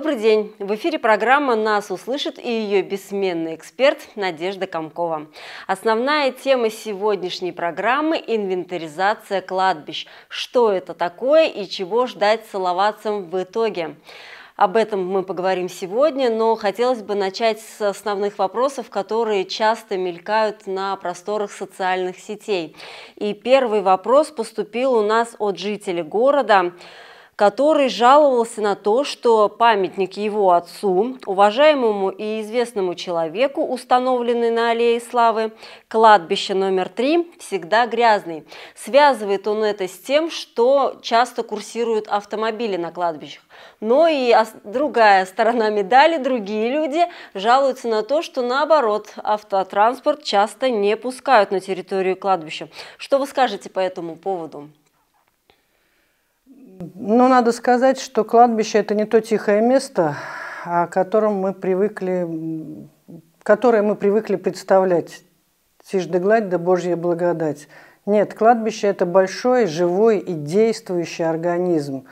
Добрый день! В эфире программа «Нас услышит» и ее бессменный эксперт Надежда Комкова. Основная тема сегодняшней программы – инвентаризация кладбищ. Что это такое и чего ждать салаватцам в итоге? Об этом мы поговорим сегодня, но хотелось бы начать с основных вопросов, которые часто мелькают на просторах социальных сетей. И первый вопрос поступил у нас от жителя города – который жаловался на то, что памятник его отцу, уважаемому и известному человеку, установленный на Аллее Славы, кладбище номер три, всегда грязный. Связывает он это с тем, что часто курсируют автомобили на кладбищах. Но и другая сторона медали, другие люди жалуются на то, что наоборот, автотранспорт часто не пускают на территорию кладбища. Что вы скажете по этому поводу? Ну, надо сказать, что кладбище – это не то тихое место, о котором мы привыкли, которое мы привыкли представлять. Тишь да гладь да Божья благодать. Нет, кладбище – это большой, живой и действующий организм.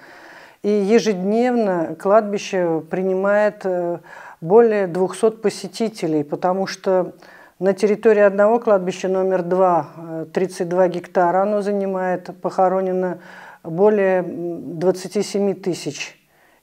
И ежедневно кладбище принимает э, более 200 посетителей, потому что на территории одного кладбища номер 2, 32 э, гектара, оно занимает, похоронено более 27 тысяч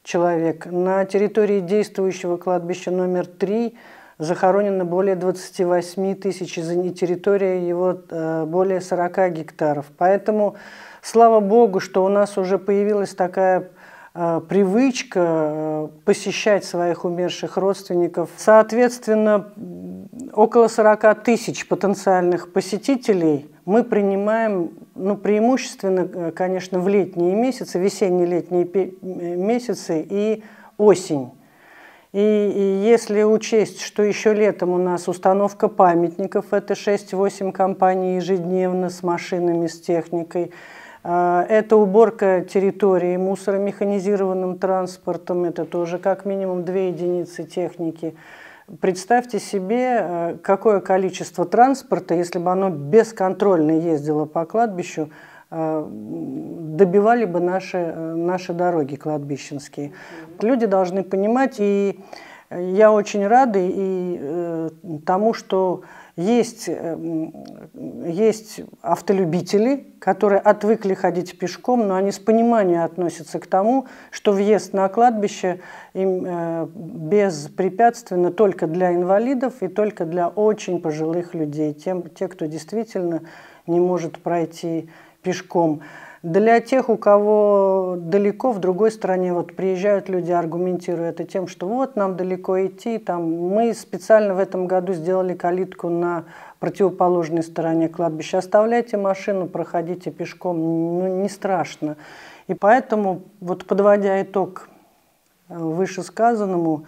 человек. На территории действующего кладбища номер 3 захоронено более 28 тысяч, и территория его э, более 40 гектаров. Поэтому, слава богу, что у нас уже появилась такая э, привычка э, посещать своих умерших родственников. Соответственно, около 40 тысяч потенциальных посетителей – мы принимаем, ну, преимущественно, э, конечно, в летние месяцы, весенне-летние э, месяцы и осень. И, и если учесть, что еще летом у нас установка памятников, это 6-8 компаний ежедневно с машинами, с техникой, а, это уборка территории мусора механизированным транспортом, это тоже как минимум две единицы техники – Представьте себе, э, какое количество транспорта, если бы оно бесконтрольно ездило по кладбищу, э, добивали бы наши, э, наши дороги кладбищенские. Люди должны понимать, и я очень рада и тому, что есть, э, есть автолюбители, которые отвыкли ходить пешком, но они с пониманием относятся к тому, что въезд на кладбище им э, беспрепятственно только для инвалидов и только для очень пожилых людей, тем, те, кто действительно не может пройти пешком. Для тех, у кого далеко, в другой стране, вот приезжают люди, аргументируя это тем, что вот нам далеко идти, там мы специально в этом году сделали калитку на противоположной стороне кладбища. Оставляйте машину, проходите пешком, ну, не страшно. И поэтому, вот подводя итог э, вышесказанному, сказанному,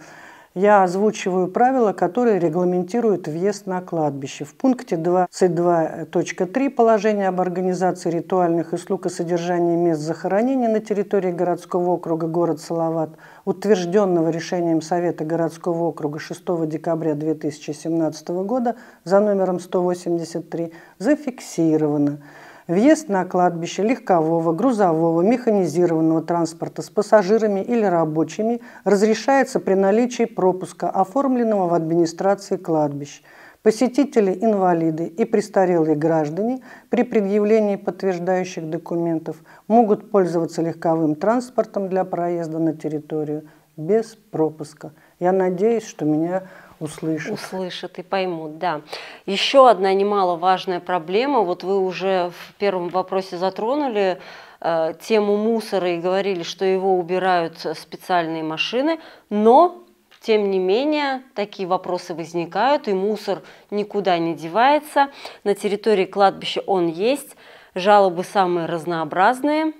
я озвучиваю правила, которые регламентируют въезд на кладбище. В пункте 22.3 положение об организации ритуальных услуг и содержании мест захоронения на территории городского округа город Салават, утвержденного решением Совета городского округа 6 декабря 2017 года за номером 183, зафиксировано – Въезд на кладбище легкового, грузового, механизированного транспорта с пассажирами или рабочими разрешается при наличии пропуска, оформленного в администрации кладбищ. Посетители, инвалиды и престарелые граждане при предъявлении подтверждающих документов могут пользоваться легковым транспортом для проезда на территорию без пропуска – я надеюсь, что меня услышат. Услышат и поймут, да. Еще одна немаловажная проблема, вот вы уже в первом вопросе затронули э, тему мусора и говорили, что его убирают специальные машины, но тем не менее, такие вопросы возникают, и мусор никуда не девается. На территории кладбища он есть, жалобы самые разнообразные.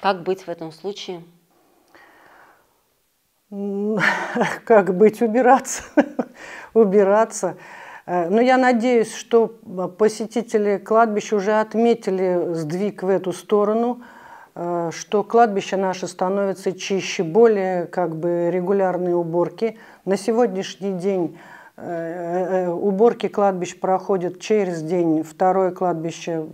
Как быть в этом случае? Как быть, убираться. убираться. Э, Но ну, я надеюсь, что посетители кладбища уже отметили сдвиг в эту сторону, э, что кладбище наше становится чище, более как бы регулярные уборки. На сегодняшний день э, уборки кладбищ проходят через день, второе кладбище,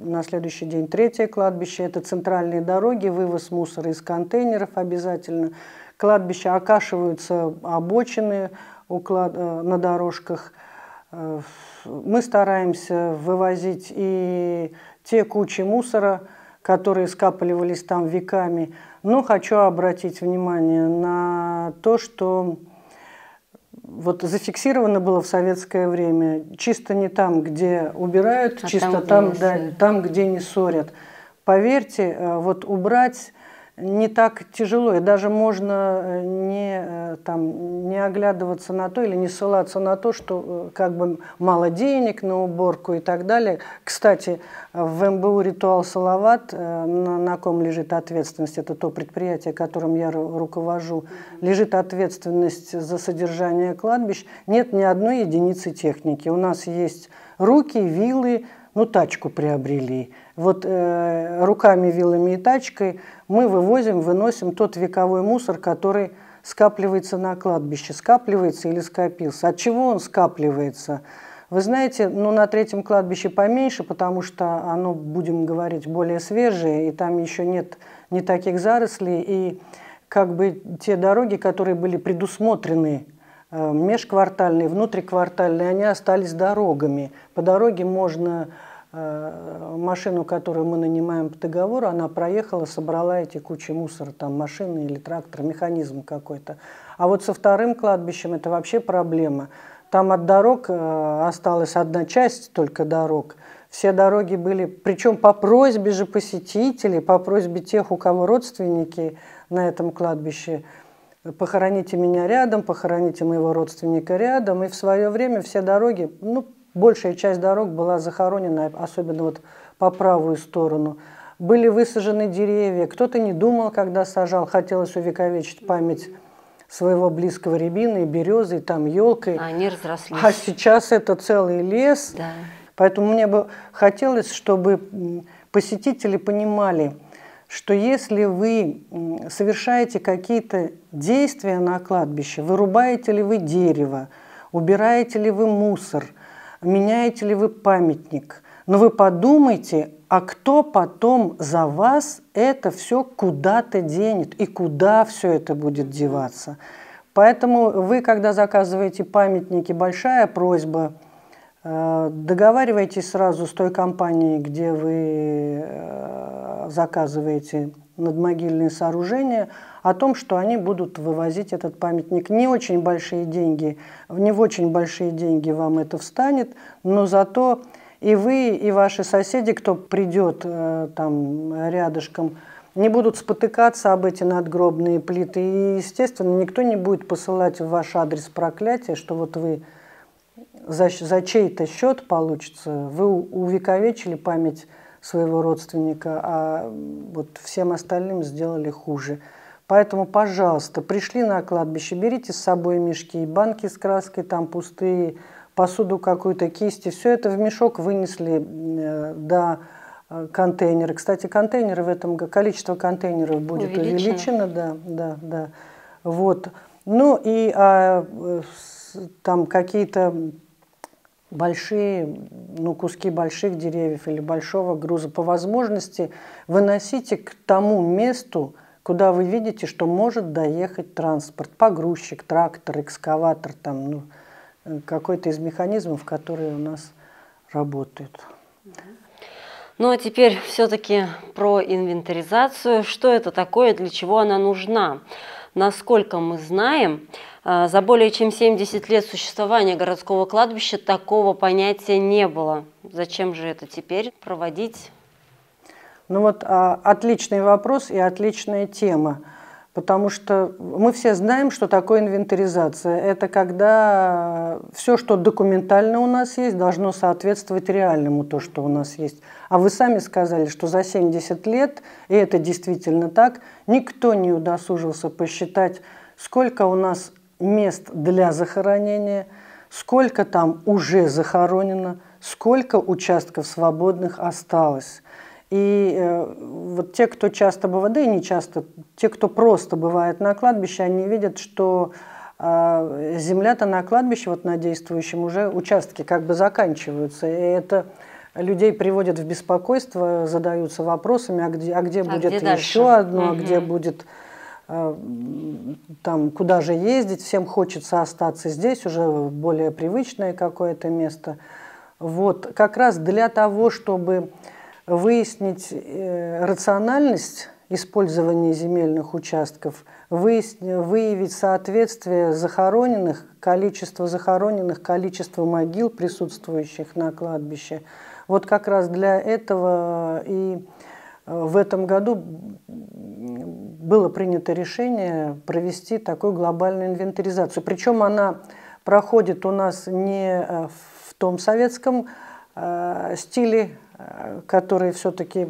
на следующий день третье кладбище, это центральные дороги, вывоз мусора из контейнеров обязательно – кладбища окашиваются обочины уклад, э, на дорожках. Э, мы стараемся вывозить и те кучи мусора, которые скапливались там веками. Но хочу обратить внимание на то, что вот зафиксировано было в советское время. Чисто не там, где убирают, а чисто там, где там, да, там, где не ссорят. Поверьте, э, вот убрать не так тяжело, и даже можно э, не, э, там, не оглядываться на то или не ссылаться на то, что э, как бы мало денег на уборку и так далее. Кстати, в МБУ «Ритуал Салават», на, на ком лежит ответственность, это то предприятие, которым я руковожу, лежит ответственность за содержание кладбищ, нет ни одной единицы техники. У нас есть руки, вилы, ну тачку приобрели. Вот э, руками, вилами и тачкой мы вывозим, выносим тот вековой мусор, который скапливается на кладбище, скапливается или скопился. От чего он скапливается? Вы знаете, ну на третьем кладбище поменьше, потому что оно, будем говорить, более свежее, и там еще нет не таких зарослей, и как бы те дороги, которые были предусмотрены Э, межквартальные, внутриквартальные, они остались дорогами. По дороге можно э, машину, которую мы нанимаем по договору, она проехала, собрала эти кучи мусора, там машины или трактор, механизм какой-то. А вот со вторым кладбищем это вообще проблема. Там от дорог э, осталась одна часть только дорог. Все дороги были, причем по просьбе же посетителей, по просьбе тех, у кого родственники на этом кладбище – похороните меня рядом, похороните моего родственника рядом. И в свое время все дороги, ну, большая часть дорог была захоронена, особенно вот по правую сторону. Были высажены деревья. Кто-то не думал, когда сажал, хотелось увековечить память своего близкого рябины, и березы, там елкой. А они разрослись. А сейчас это целый лес. Да. Поэтому мне бы хотелось, чтобы посетители понимали, что если вы совершаете какие-то действия на кладбище, вырубаете ли вы дерево, убираете ли вы мусор, меняете ли вы памятник, но вы подумайте, а кто потом за вас это все куда-то денет и куда все это будет деваться. Поэтому вы, когда заказываете памятники, большая просьба – Э, договаривайтесь сразу с той компанией, где вы э, заказываете надмогильные сооружения, о том, что они будут вывозить этот памятник. Не очень большие деньги, не в очень большие деньги вам это встанет, но зато и вы, и ваши соседи, кто придет э, там рядышком, не будут спотыкаться об эти надгробные плиты. И, естественно, никто не будет посылать в ваш адрес проклятие, что вот вы за, за чей-то счет получится, вы увековечили память своего родственника, а вот всем остальным сделали хуже. Поэтому, пожалуйста, пришли на кладбище, берите с собой мешки, банки с краской там пустые, посуду какую-то, кисти, все это в мешок вынесли э, до э, контейнера. Кстати, контейнеры в этом количество контейнеров будет увеличено, увеличено да, да, да. Вот. Ну и а, э, там какие-то большие, ну, куски больших деревьев или большого груза по возможности выносите к тому месту, куда вы видите, что может доехать транспорт, погрузчик, трактор, экскаватор, там, ну, какой-то из механизмов, которые у нас работают. Ну а теперь все-таки про инвентаризацию. Что это такое, для чего она нужна? Насколько мы знаем, э, за более чем 70 лет существования городского кладбища такого понятия не было. Зачем же это теперь проводить? Ну вот а, отличный вопрос и отличная тема. Потому что мы все знаем, что такое инвентаризация. Это когда все, что документально у нас есть, должно соответствовать реальному то, что у нас есть. А вы сами сказали, что за 70 лет, и это действительно так, никто не удосужился посчитать, сколько у нас мест для захоронения, сколько там уже захоронено, сколько участков свободных осталось – и э, вот те, кто часто бывает, да и не часто, те, кто просто бывает на кладбище, они видят, что э, земля-то на кладбище, вот на действующем уже участке как бы заканчиваются. И это людей приводит в беспокойство, задаются вопросами, а где, а где а будет где еще одно, угу. а где будет э, там, куда же ездить, всем хочется остаться здесь, уже более привычное какое-то место. Вот, как раз для того, чтобы выяснить э, рациональность использования земельных участков, выявить соответствие захороненных, количество захороненных, количество могил, присутствующих на кладбище. Вот как раз для этого э, и э, в этом году было принято решение провести такую глобальную инвентаризацию. Причем она проходит у нас не в том советском стиле который все-таки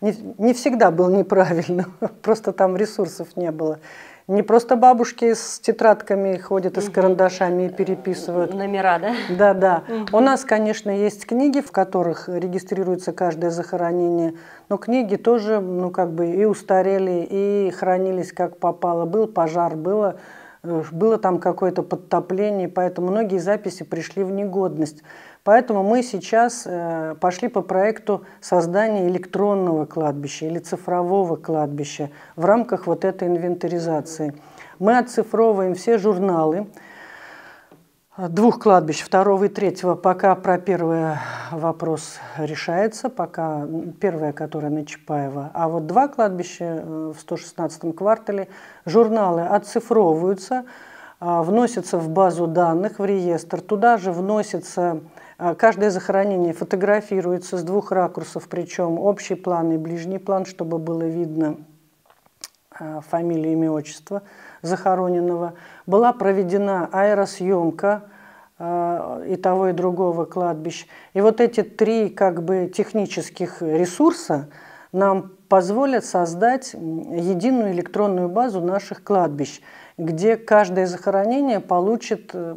не, не всегда был неправильным, просто там ресурсов не было. Не просто бабушки с тетрадками ходят и с карандашами и э, переписывают. Номера, да? Да, да. У нас, конечно, есть книги, в которых регистрируется каждое захоронение, но книги тоже, ну, как бы и устарели, и хранились как попало. Был пожар, было было там какое-то подтопление, поэтому многие записи пришли в негодность. Поэтому мы сейчас э, пошли по проекту создания электронного кладбища или цифрового кладбища в рамках вот этой инвентаризации. Мы оцифровываем все журналы, двух кладбищ, второго и третьего, пока про первый вопрос решается, пока первое, которое на Чапаева. А вот два кладбища э, в 116-м квартале, журналы оцифровываются, а, вносятся в базу данных, в реестр. Туда же вносится, а, каждое захоронение фотографируется с двух ракурсов, причем общий план и ближний план, чтобы было видно Э, фамилия, имя, отчество захороненного. Была проведена аэросъемка э, и того, и другого кладбищ. И вот эти три как бы технических ресурса нам позволят создать единую электронную базу наших кладбищ, где каждое захоронение получит э,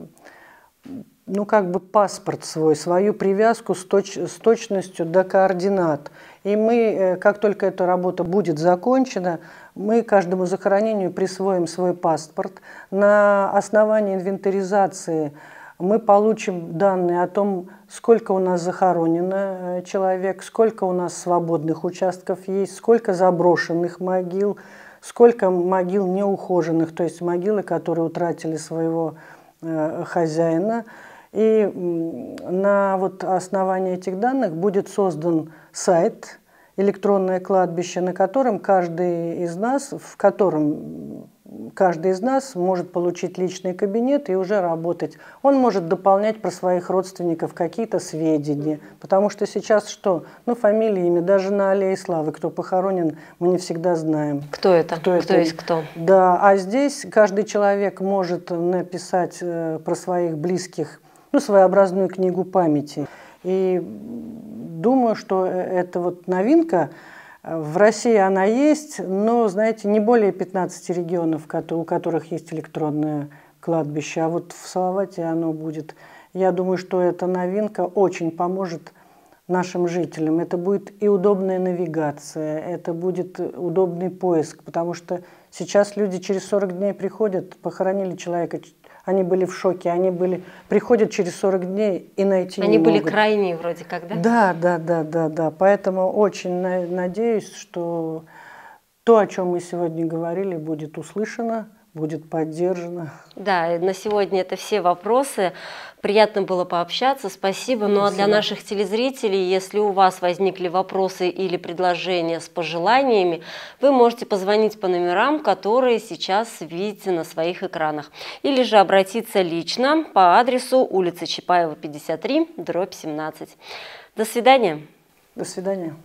ну, как бы паспорт свой, свою привязку с, точ с точностью до координат. И мы, как только эта работа будет закончена, мы каждому захоронению присвоим свой паспорт. На основании инвентаризации мы получим данные о том, сколько у нас захоронено э, человек, сколько у нас свободных участков есть, сколько заброшенных могил, сколько могил неухоженных, то есть могилы, которые утратили своего э, хозяина. И на вот основании этих данных будет создан сайт, электронное кладбище, на котором каждый из нас, в котором каждый из нас может получить личный кабинет и уже работать. Он может дополнять про своих родственников какие-то сведения, потому что сейчас что? Ну, фамилии, имя, даже на аллее славы, кто похоронен, мы не всегда знаем. Кто это? Кто, кто это? есть кто? Да, а здесь каждый человек может написать э, про своих близких, ну, своеобразную книгу памяти. И думаю, что эта вот новинка в России она есть, но, знаете, не более 15 регионов, у которых есть электронное кладбище. А вот в Салавате оно будет. Я думаю, что эта новинка очень поможет нашим жителям. Это будет и удобная навигация, это будет удобный поиск, потому что сейчас люди через 40 дней приходят, похоронили человека, они были в шоке, они были... Приходят через 40 дней и найти Они не были могут. крайние вроде как, да? Да, да, да, да, да. Поэтому очень надеюсь, что то, о чем мы сегодня говорили, будет услышано, будет поддержано. Да, на сегодня это все вопросы. Приятно было пообщаться, спасибо. Ну а для наших телезрителей, если у вас возникли вопросы или предложения с пожеланиями, вы можете позвонить по номерам, которые сейчас видите на своих экранах, или же обратиться лично по адресу улица Чапаева, 53, дробь 17. До свидания. До свидания.